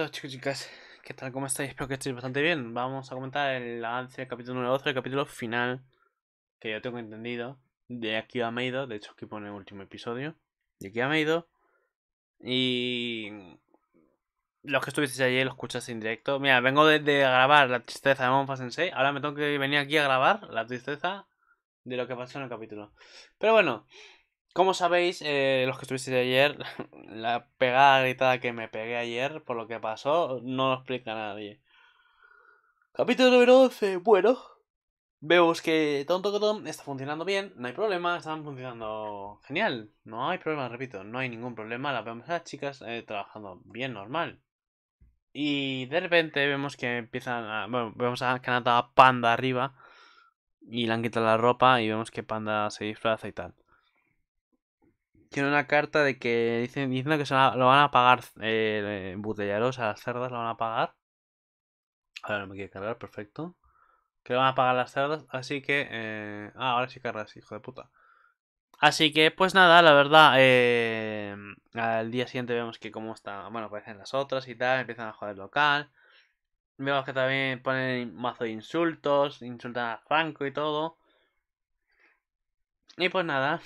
a chicos chicas, ¿qué tal? ¿Cómo estáis? Espero que estéis bastante bien. Vamos a comentar el avance del capítulo número 12, el capítulo final, que yo tengo entendido, de aquí a Meido, de hecho aquí pone el último episodio, de aquí a Meido. Y los que estuvisteis allí lo escuchasteis en directo. Mira, vengo de, grabar la tristeza de Monfa Sensei, ahora me tengo que venir aquí a grabar la tristeza de lo que pasó en el capítulo. Pero bueno, como sabéis, eh, los que estuvisteis ayer, la pegada gritada que me pegué ayer por lo que pasó, no lo explica nadie. Capítulo número 12, Bueno, vemos que Tonto todo está funcionando bien, no hay problema, están funcionando genial. No hay problema, repito, no hay ningún problema. Las vemos a las chicas eh, trabajando bien, normal. Y de repente vemos que empiezan a. Bueno, vemos a Panda arriba y le han quitado la ropa y vemos que Panda se disfraza y tal tiene una carta de que dicen, diciendo que lo van a pagar eh, eh a las cerdas, lo van a pagar. Ahora no me quiere cargar, perfecto. Que lo van a pagar las cerdas, así que... Eh, ah, ahora sí cargas, hijo de puta. Así que, pues nada, la verdad, eh, al día siguiente vemos que cómo está, bueno, aparecen las otras y tal, empiezan a joder local. Vemos que también ponen mazo de insultos, insultan a Franco y todo. Y pues nada,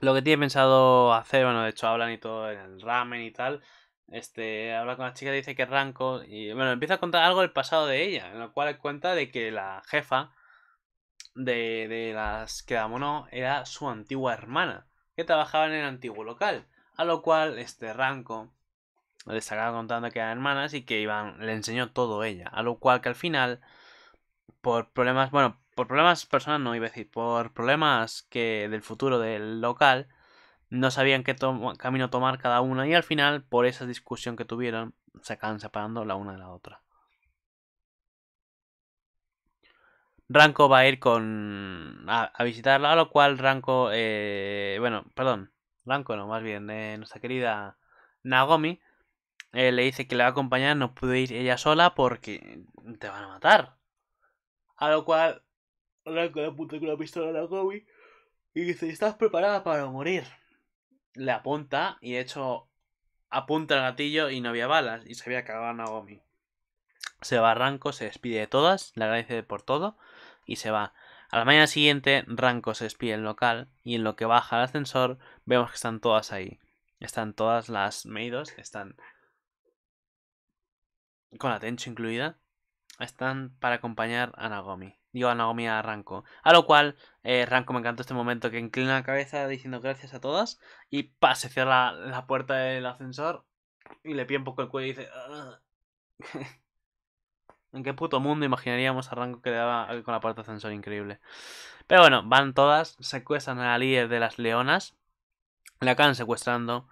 lo que tiene pensado hacer, bueno, de hecho hablan y todo en el ramen y tal. Este, habla con la chica, dice que Ranco, y bueno, empieza a contar algo del pasado de ella, en lo cual cuenta de que la jefa de, de las no era su antigua hermana, que trabajaba en el antiguo local. A lo cual, este Ranco le sacaba contando que eran hermanas y que iban, le enseñó todo ella. A lo cual que al final, por problemas, bueno, por problemas personales no iba a decir, por problemas que del futuro del local no sabían qué camino tomar cada una y al final por esa discusión que tuvieron se acaban separando la una de la otra. Ranko va a ir con a, visitarla, a lo cual Ranko, eh, bueno, perdón, Ranko no, más bien eh, nuestra querida Nagomi eh, le dice que le va a acompañar, no puede ir ella sola porque te van a matar. A lo cual Ranco le apunta con la pistola a Nagomi y dice, estás preparada para morir. Le apunta y de hecho apunta el gatillo y no había balas y se había cagado a Nagomi. Se va Ranco, se despide de todas, le agradece por todo y se va. A la mañana siguiente, Ranco se despide del local y en lo que baja al ascensor vemos que están todas ahí. Están todas las Meidos, están con la incluida, están para acompañar a Nagomi. Digo a Naomi a Ranko. A lo cual, eh, Ranko me encantó este momento que inclina la cabeza diciendo gracias a todas. Y pa, se cierra la, puerta del ascensor y le pide un poco el cuello y dice. ¿En qué puto mundo imaginaríamos a Ranko que daba con la puerta del ascensor increíble? Pero bueno, van todas, secuestran a la líder de las leonas, la acaban secuestrando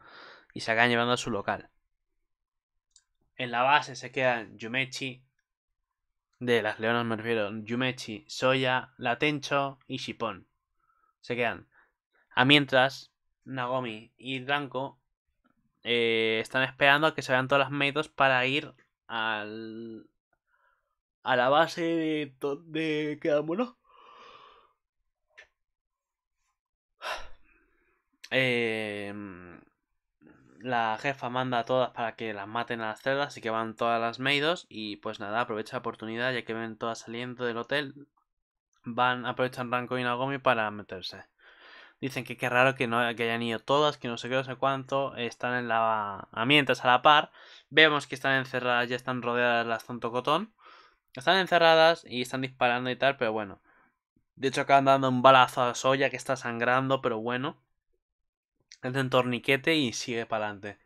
y se acaban llevando a su local. En la base se quedan Yumechi, de las leonas me refiero. Yumechi, Soya, Latencho y Shippon Se quedan. A mientras, Nagomi y Ranko eh, están esperando a que se vean todas las metas para ir al, a la base de donde quedámonos. Eh, em, la jefa manda a todas para que las maten a las celdas, así que van todas las maidos y pues nada, aprovecha la oportunidad ya que ven todas saliendo del hotel, van, aprovechan Ranko y Nagomi para meterse. Dicen que qué raro que no hayan ido todas, que no sé qué, no sé cuánto, están en la... A mientras a la par, vemos que están encerradas, ya están rodeadas las cotón. están encerradas y están disparando y tal, pero bueno. De hecho acaban dando un balazo a Soya que está sangrando, pero bueno. Entra en torniquete y sigue para adelante.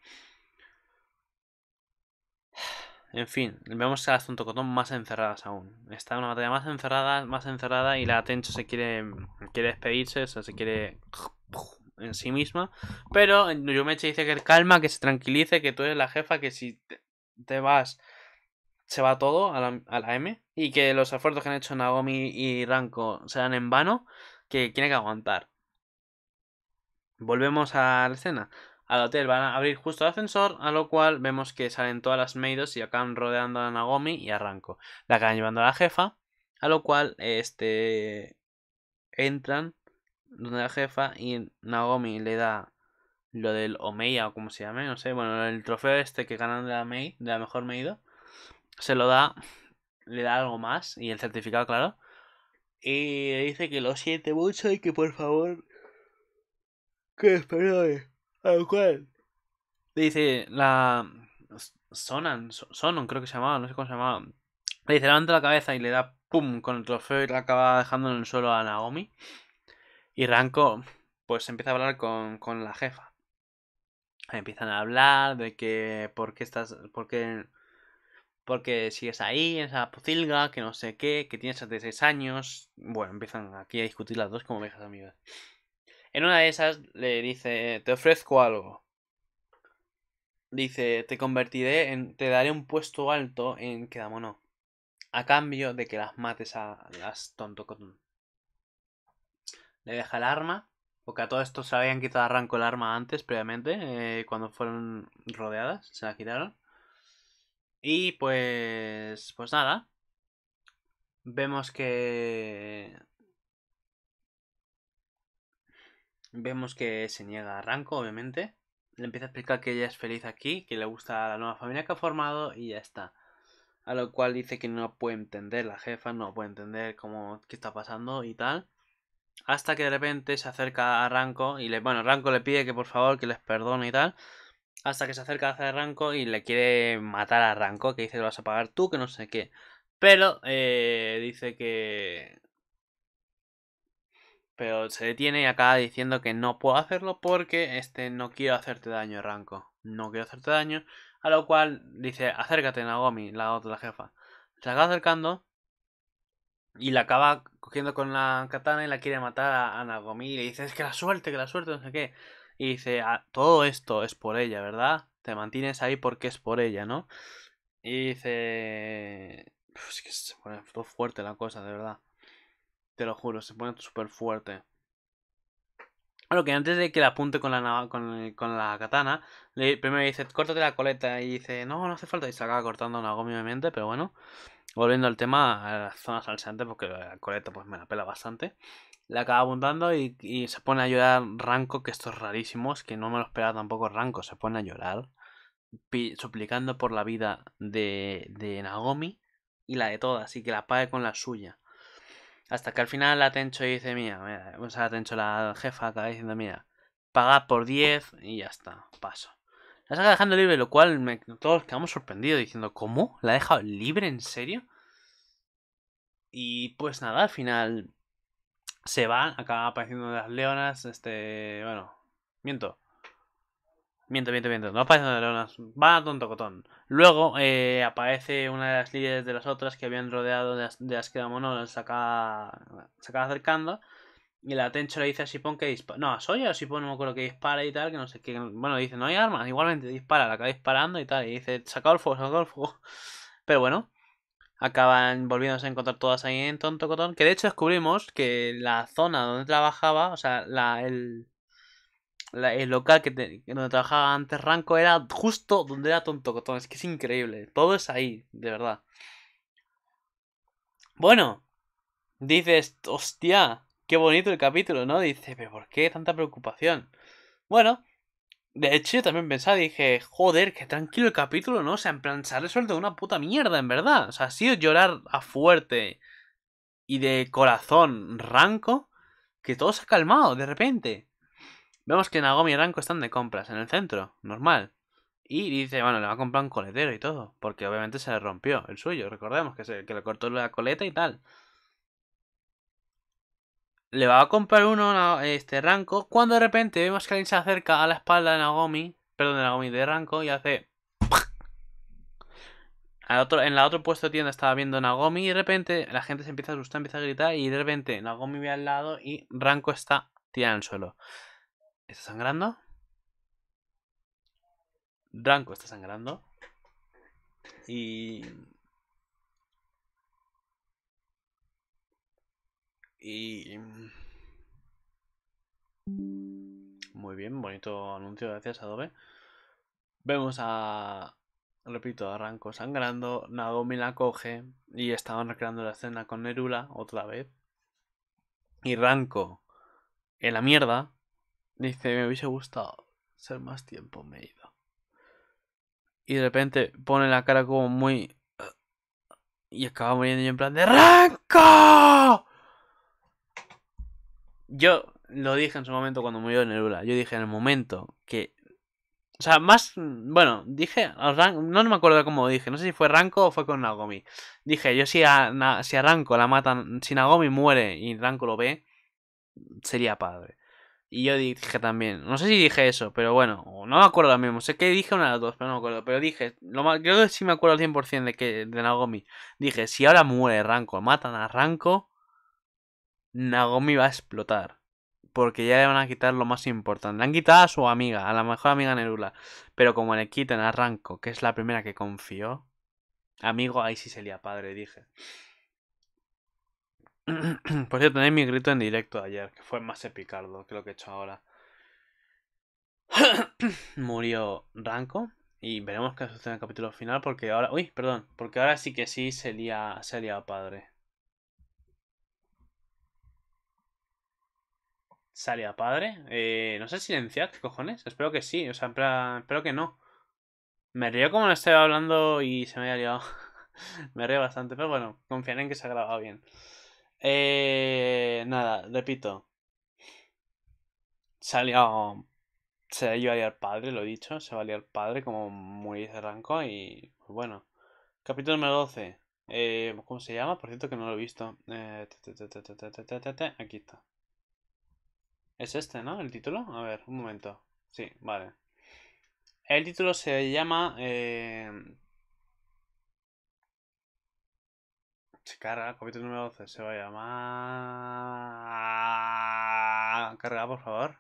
En fin, vemos a las Tontocotón más encerradas aún. Está una batalla más encerrada, más encerrada y la Tencho se quiere, quiere despedirse, o sea, se quiere en sí misma. Pero Yumeche dice que calma, que se tranquilice, que tú eres la jefa, que si te vas se va todo a la, M y que los esfuerzos que han hecho Nagomi y Ranko sean en vano, que tiene que aguantar. Volvemos a la escena. Al hotel van a abrir justo el ascensor, a lo cual vemos que salen todas las maidos y acaban rodeando a Nagomi y arranco. La acaban llevando a la jefa, a lo cual este entran donde la jefa y Nagomi le da lo del Omeya o como se llame, no sé, bueno, el trofeo este que ganan de la de la mejor Maido, se lo da, le da algo más y el certificado, claro. Y dice que lo siente mucho y que por favor que ¿A Al cual. Dice la. Sonan, Sonon creo que se llamaba, no sé cómo se llamaba. Le dice, levanta la cabeza y le da pum con el trofeo y la acaba dejando en el suelo a Naomi. Y Ranko, pues empieza a hablar con, la jefa. Empiezan a hablar de que por qué estás. por qué. Porque sigues ahí, en esa pocilga, que no sé qué, que tienes 76 años. Bueno, empiezan aquí a discutir las dos como viejas amigas. En una de esas le dice, te ofrezco algo. Dice, te convertiré en, te daré un puesto alto en Kedamono. A cambio de que las mates a las tontocotón. Le deja el arma. Porque a todos estos se habían quitado arranco el arma antes, previamente, eh, cuando fueron rodeadas, se la quitaron. Y pues. Pues nada. Vemos que. Vemos que se niega a Ranco obviamente. Le empieza a explicar que ella es feliz aquí, que le gusta la nueva familia que ha formado y ya está. A lo cual dice que no puede entender la jefa, no puede entender cómo qué está pasando y tal. Hasta que de repente se acerca a Ranco y le, bueno, Ranco le pide que por favor que les perdone y tal. Hasta que se acerca a Ranco y le quiere matar a Ranco que dice que lo vas a pagar tú, que no sé qué. Pero eh, dice que pero se detiene y acaba diciendo que no puedo hacerlo porque este no quiero hacerte daño, Ranko. No quiero hacerte daño. A lo cual dice, acércate, Nagomi, la otra jefa. Se acaba acercando y la acaba cogiendo con la katana y la quiere matar a, Nagomi. Y le dice, es que la suerte, que la suerte, no sé qué. Y dice, ah, todo esto es por ella, ¿verdad? Te mantienes ahí porque es por ella, ¿no? Y dice... Es que se pone fuerte la cosa, de verdad. Te lo juro, se pone súper fuerte. Bueno, que antes de que la apunte con la, con, con la katana, le, primero dice, córtate la coleta. Y dice, no, no hace falta. Y se acaba cortando una obviamente, pero bueno. Volviendo al tema, a las zonas salseante, porque la coleta pues me la pela bastante. Le acaba apuntando y, se pone a llorar Ranco, que estos rarísimos que no me lo esperaba tampoco Ranco. Se pone a llorar, suplicando por la vida de, de Nagomi y la de todas, y que la pague con la suya. Hasta que al final la Tencho dice, mira, vamos a la Tencho, la jefa acaba diciendo, mira, paga por 10 y ya está, paso. La saca dejando libre, lo cual me, todos quedamos sorprendidos diciendo, ¿cómo? ¿La ha dejado libre en serio? Y pues nada, al final se van, acaba apareciendo las leonas, este, bueno, miento. Miento, miento, miento. No aparecen leonas. Van a tonto cotón. Luego eh, aparece una de las líderes de las otras que habían rodeado de las, de que se acaba, acercando. Y la Tencho le dice a Shippon que dispara. No, a Soya o no me acuerdo que dispara y tal. Que no sé qué. Bueno, dice, no hay armas. Igualmente dispara, la acaba disparando y tal. Y dice, saca el fuego, saca el fuego. Pero bueno, acaban volviéndose a encontrar todas ahí en Tonto Cotón. Que de hecho descubrimos que la zona donde trabajaba, o sea, la, el, el local que te, donde trabajaba antes Ranco era justo donde era Tonto Cotón. Es que es increíble. Todo es ahí, de verdad. Bueno, dices, hostia, qué bonito el capítulo, ¿no? Dice, pero ¿por qué tanta preocupación? Bueno, de hecho yo también pensaba, dije, joder, qué tranquilo el capítulo, ¿no? O sea, en plan, se ha resuelto una puta mierda, en verdad. O sea, ha sido llorar a fuerte y de corazón ranco que todo se ha calmado de repente. Vemos que Nagomi y Ranko están de compras en el centro, normal. Y dice, bueno, le va a comprar un coletero y todo, porque obviamente se le rompió el suyo, recordemos que, se, que le cortó la coleta y tal. Le va a comprar uno a este Ranko cuando de repente vemos que alguien se acerca a la espalda de Nagomi, perdón, de Nagomi de Ranko y hace... otro, en la otro puesto de tienda estaba viendo Nagomi y de repente la gente se empieza a asustar, empieza a gritar y de repente Nagomi ve al lado y Ranko está tirado en el suelo. ¿Está sangrando? Branco está sangrando. Y... Y... Muy bien, bonito anuncio, gracias Adobe. Vemos a... Repito, arranco sangrando, Naomi la coge y estaban recreando la escena con Nerula otra vez. Y Ranco en la mierda Dice, me hubiese gustado ser más tiempo, me ido. Y de repente pone la cara como muy... Y acaba muriendo yo en plan de ¡Ranco! Yo lo dije en su momento cuando murió Nerula. Yo dije en el momento que... O sea, más... Bueno, dije... No me acuerdo cómo dije. No sé si fue Ranko o fue con Nagomi. Dije, yo si a, si a la matan... Si Nagomi muere y Ranko lo ve, sería padre. Y yo dije también, no sé si dije eso, pero bueno, no me acuerdo lo mismo. Sé que dije una de las dos, pero no me acuerdo. Pero dije, lo más, creo que sí me acuerdo al 100% de que de Nagomi. Dije, si ahora muere Ranko, matan a Ranko, Nagomi va a explotar. Porque ya le van a quitar lo más importante. Le han quitado a su amiga, a la mejor amiga Nerula. Pero como le quiten a Ranko, que es la primera que confió, amigo, ahí sí sería padre, dije. Por cierto, tenéis mi grito en directo ayer, que fue más epicardo que lo que he hecho ahora. Murió Ranco. Y veremos qué sucede en el capítulo final. Porque ahora. Uy, perdón. Porque ahora sí que sí sería, sería padre. Salía padre. Eh, no sé silenciar, ¿qué cojones? Espero que sí. O sea, espero, que no. Me río como le estaba hablando y se me haya liado. me río bastante, pero bueno, confiaré en que se ha grabado bien. Eh, nada, repito. Se Se iba a padre, lo he dicho. Se va a liar padre, como muy cerranco Y pues bueno. Capítulo número 12. Eh, ¿Cómo se llama? Por cierto que no lo he visto. Eh, aquí está. Es este, ¿no? El título. A ver, un momento. Sí, vale. El título se llama eh, carga, ah, capítulo número 12, se va a llamar... Carga, por favor.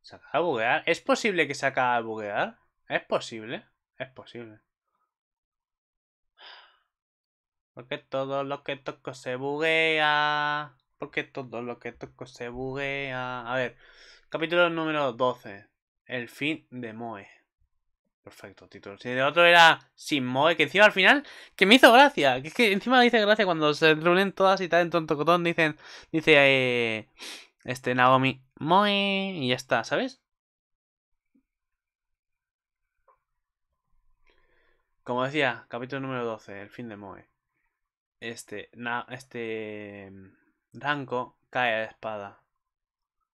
¿Se acaba de buguear? ¿Es posible que se acaba de buguear? ¿Es posible? Es posible. Porque todo lo que toco se buguea. Porque todo lo que toco se buguea. A ver, capítulo número 12. El fin de Moe. Perfecto, título. Si el otro era Sin Moe, que encima al final, que me hizo gracia. Que es que encima dice gracia cuando se reúnen todas y tal en tonto cotón. Dicen, dice eh, este Naomi, Moe, y ya está, ¿sabes? Como decía, capítulo número 12, el fin de Moe. Este, este, Ranco mm, cae a la espada.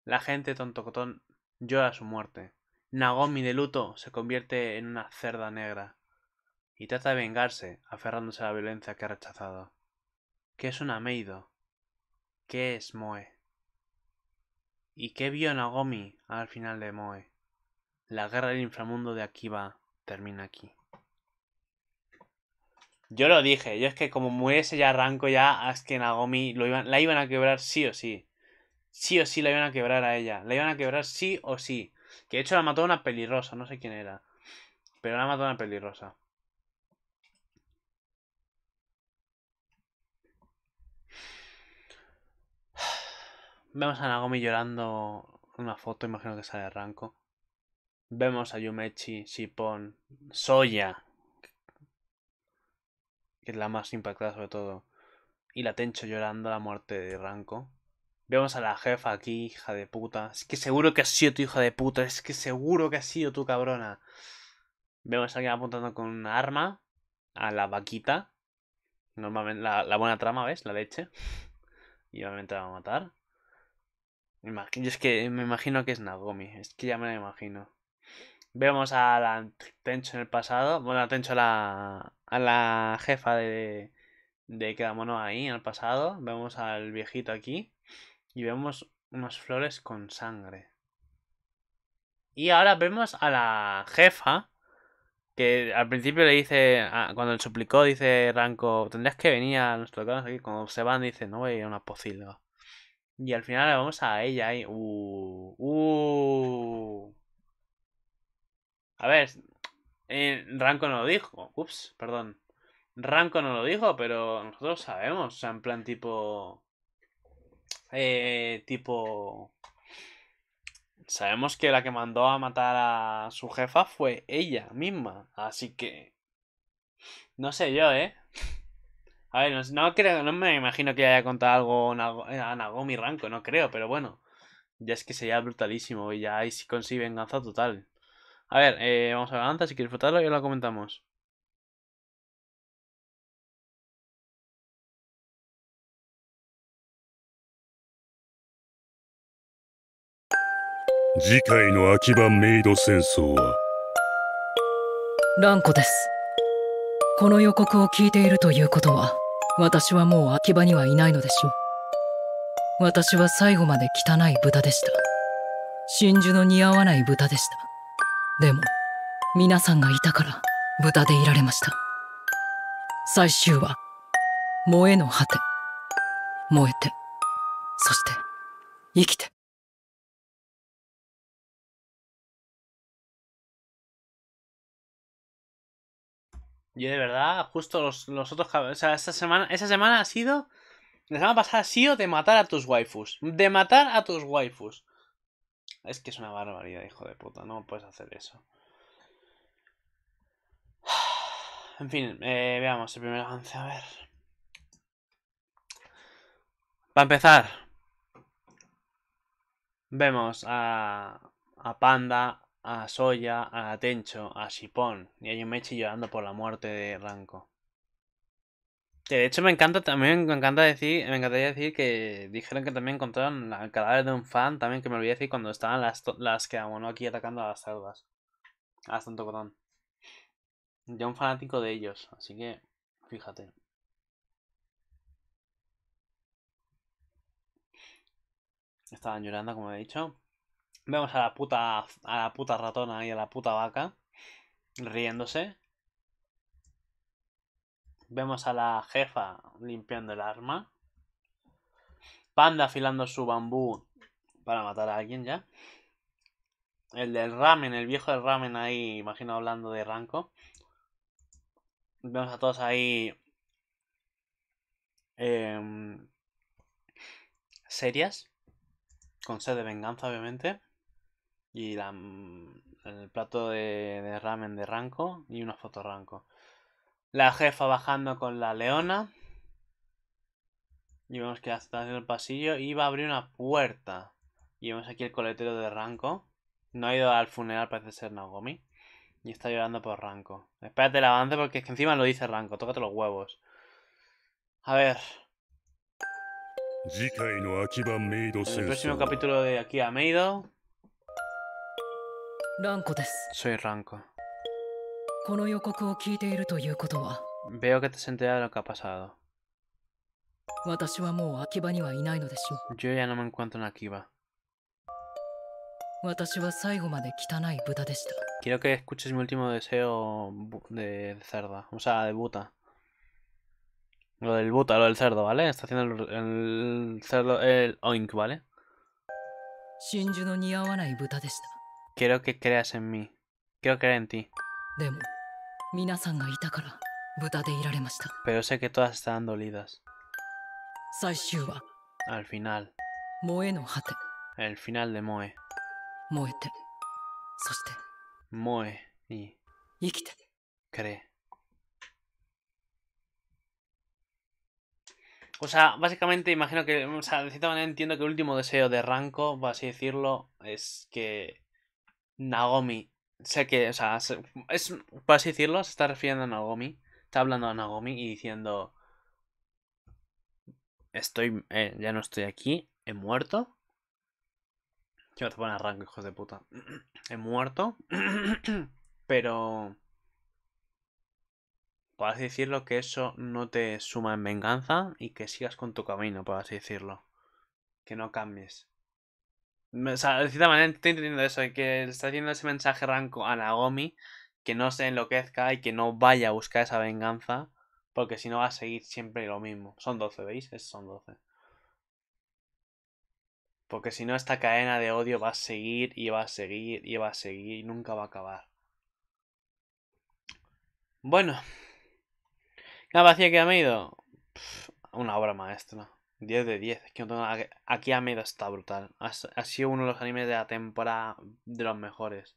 La gente, tonto cotón, llora su muerte. Nagomi de luto se convierte en una cerda negra y trata de vengarse aferrándose a la violencia que ha rechazado. ¿Qué es un Ameido? ¿Qué es Moe? ¿Y qué vio Nagomi al final de Moe? La guerra del inframundo de Akiba termina aquí. Yo lo dije, yo es que como se ya arranco ya, es que Nagomi lo iban, la iban a quebrar sí o sí. Sí o sí la iban a quebrar a ella. La iban a quebrar sí o sí. Que de hecho la mató una pelirrosa, no sé quién era. Pero la mató una pelirrosa. Vemos a Nagomi llorando una foto, imagino que sale Ranko. Vemos a Yumechi, Shippon, Soya, que es la más impactada sobre todo, y la Tencho llorando la muerte de Ranco. Vemos a la jefa aquí, hija de puta. Es que seguro que has sido tu hija de puta. Es que seguro que has sido tu cabrona. Vemos a alguien apuntando con un arma a la vaquita. Normalmente la, buena trama, ¿ves? La leche. Y obviamente la va a matar. yo es que me imagino que es Nagomi. Es que ya me la imagino. Vemos a la Tencho en el pasado. Bueno, Tencho a la, jefa de, de Kedamono ahí en el pasado. Vemos al viejito aquí y vemos unas flores con sangre. Y ahora vemos a la jefa que al principio le dice, cuando le suplicó, dice Ranco, tendrías que venir a nuestro casa. aquí. Cuando se van, dice, no voy a ir a una pocilga. Y al final le vamos a ella y. Uh, uh. A ver, eh, Ranco no lo dijo. Ups, perdón. Ranco no lo dijo, pero nosotros sabemos. O sea, en plan tipo. Eh, tipo... Sabemos que la que mandó a matar a su jefa fue ella misma, así que... No sé yo, ¿eh? A ver, no, creo, no me imagino que haya contado algo a Nagomi Ranko, no creo, pero bueno. Ya es que sería brutalísimo y ya ahí sí consigue venganza total. A ver, eh, vamos a ver, y si quieres votarlo, y lo comentamos. 次回の秋葉メイド戦争は蘭子ですこの予告を聞いているということは私はもう秋葉にはいないのでしょう私は最後まで汚い豚でした真珠の似合わない豚でしたでも皆さんがいたから豚でいられました最終話「萌えの果て」燃えてそして生きて Yo de verdad, justo los, otros otros... O sea, esta semana, esa semana ha sido... La semana pasada ha sido de matar a tus waifus. De matar a tus waifus. Es que es una barbaridad, hijo de puta. No puedes hacer eso. En fin, eh, veamos el primer avance. A ver. Para empezar. Vemos a, a Panda, a Soya, a Tencho, a Shipón y a Yumechi llorando por la muerte de Ranko. Que de hecho me encanta también, me encanta decir, me encantaría decir que dijeron que también encontraron el cadáver de un fan, también que me olvidé decir cuando estaban las, que abonó aquí atacando a las selvas A tanto cotón. Yo un fanático de ellos, así que fíjate. Estaban llorando, como he dicho. Vemos a la puta, a la puta ratona y a la puta vaca riéndose. Vemos a la jefa limpiando el arma. Panda afilando su bambú para matar a alguien ya. El del ramen, el viejo del ramen ahí, imagino hablando de Ranco. Vemos a todos ahí. Em, serias. Con sed de venganza, obviamente y la, el plato de, ramen de Ranco y una foto Ranco. La jefa bajando con la leona. Y vemos que hasta el pasillo iba a abrir una puerta. Y vemos aquí el coletero de Ranco. No ha ido al funeral, parece ser Nagomi Y está llorando por Ranco. Espérate el avance porque es que encima lo dice Ranco. Tócate los huevos. A ver. El próximo capítulo de Aquí a Meido. ランコです。Soy Ranco. この予告を聞いているということは。Veo que te s e n t e r a lo que ha pasado. 私はもう秋葉にはいないのでしょう。Yo ya no me encuentro en Akiba. 私は最後まで汚い豚でした。Quiero que escuches mi último deseo de cerda, o sea, de buta. Lo del buta, lo del cerdo, ¿vale? Está haciendo el, el cerdo, el oink, ¿vale? 真珠の似合わない豚でした。Quiero que creas en mí. Quiero creer en ti. Pero sé que todas están dolidas. Al final. El final de Moe. Moe y cree. O sea, básicamente imagino que, o sea, de cierta manera entiendo que el último deseo de Ranko, por así decirlo, es que Nagomi. Sé que, o sea, es, por decirlo, se está refiriendo a Nagomi. Está hablando a Nagomi y diciendo... Estoy, eh, ya no estoy aquí, he muerto. Yo te poner arranco, hijos de puta. He muerto. Pero... Por así decirlo, que eso no te suma en venganza y que sigas con tu camino, por decirlo. Que no cambies. O sea, de cierta manera estoy entendiendo eso, que está haciendo ese mensaje ranco a Nagomi, que no se enloquezca y que no vaya a buscar esa venganza, porque si no va a seguir siempre lo mismo. Son 12, ¿veis? son 12. Porque si no, esta cadena de odio va a seguir y va a seguir y va a seguir y nunca va a acabar. Bueno. ¿Qué vacía que ha ido? una obra maestra. 10 de 10. aquí a no está brutal. Ha, sido uno de los animes de la temporada de los mejores.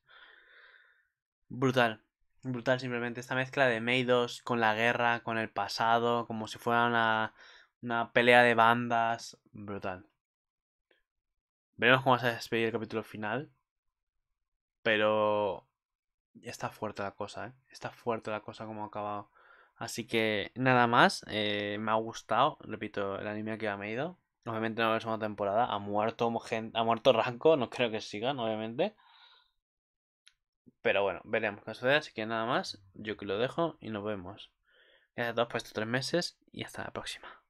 Brutal. Brutal simplemente esta mezcla de Meidos con la guerra, con el pasado, como si fuera una, una pelea de bandas. Brutal. Veremos cómo se despedir el capítulo final. Pero... Está fuerte la cosa, ¿eh? Está fuerte la cosa como ha acabado. Así que nada más, eh, me ha gustado, repito, el anime que ha ido. Obviamente no va una temporada, ha muerto, ha muerto Ranco, no creo que sigan, obviamente. Pero bueno, veremos qué sucede, así que nada más, yo que lo dejo y nos vemos. Gracias a todos por estos tres meses y hasta la próxima.